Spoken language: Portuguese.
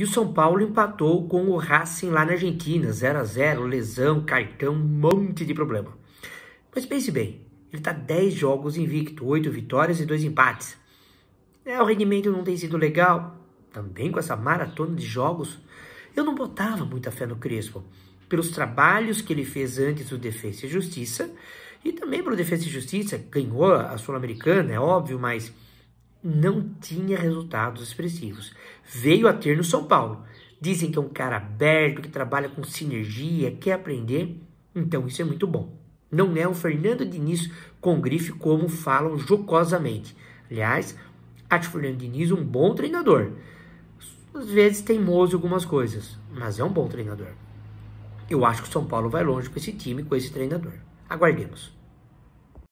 E o São Paulo empatou com o Racing lá na Argentina, 0 a 0 lesão, cartão, um monte de problema. Mas pense bem, ele está 10 jogos invicto, 8 vitórias e 2 empates. É, o rendimento não tem sido legal, também com essa maratona de jogos. Eu não botava muita fé no Crespo, pelos trabalhos que ele fez antes do Defesa e Justiça, e também pelo Defesa e Justiça, ganhou a Sul-Americana, é óbvio, mas não tinha resultados expressivos. Veio a ter no São Paulo. Dizem que é um cara aberto, que trabalha com sinergia, quer aprender. Então isso é muito bom. Não é um Fernando Diniz com grife como falam jocosamente. Aliás, acho Fernando Diniz um bom treinador. Às vezes teimoso em algumas coisas, mas é um bom treinador. Eu acho que o São Paulo vai longe com esse time, com esse treinador. Aguardemos.